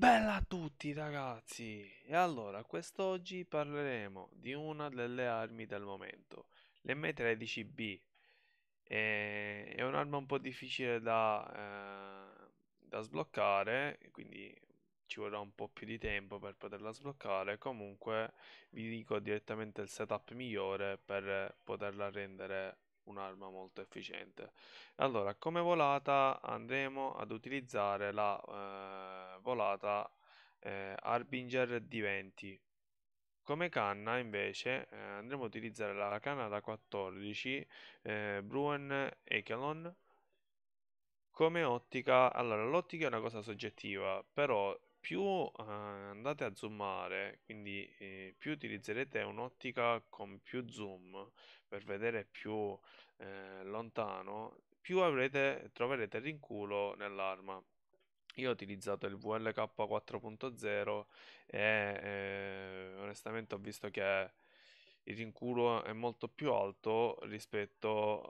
Bella a tutti ragazzi! E allora, quest'oggi parleremo di una delle armi del momento, l'M13B. È un'arma un po' difficile da, eh, da, sbloccare, quindi ci vorrà un po' più di tempo per poterla sbloccare. Comunque vi dico direttamente il setup migliore per poterla rendere un'arma molto efficiente. Allora, come volata andremo ad utilizzare la eh, volata eh, Arbinger D20. Come canna invece eh, andremo ad utilizzare la canna da 14 eh, Bruen Echelon. Come ottica, allora l'ottica è una cosa soggettiva, però più eh, andate a zoomare, quindi eh, più utilizzerete un'ottica con più zoom per vedere più eh, lontano, più avrete, troverete rinculo nell'arma. Io ho utilizzato il VLK 4.0 e eh, onestamente ho visto che il rinculo è molto più alto rispetto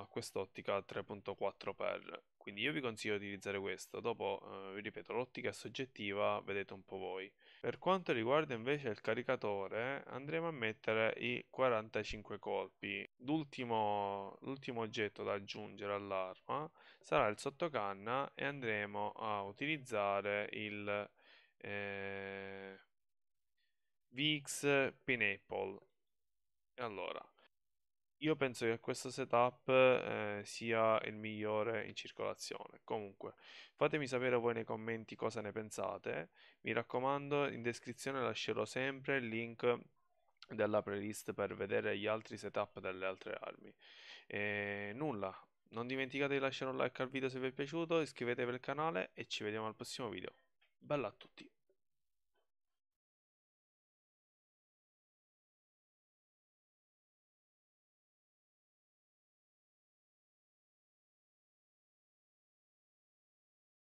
a quest'ottica 3.4x quindi io vi consiglio di utilizzare questo, dopo eh, vi ripeto l'ottica soggettiva vedete un po' voi. Per quanto riguarda invece il caricatore andremo a mettere i 45 colpi. L'ultimo, oggetto da aggiungere all'arma sarà il sottocanna e andremo a utilizzare il eh, VX Pineapple. Allora, io penso che questo setup eh, sia il migliore in circolazione. Comunque, fatemi sapere voi nei commenti cosa ne pensate. Mi raccomando, in descrizione lascerò sempre il link della playlist per vedere gli altri setup delle altre armi. E nulla, non dimenticate di lasciare un like al video se vi è piaciuto, iscrivetevi al canale e ci vediamo al prossimo video. Bella a tutti!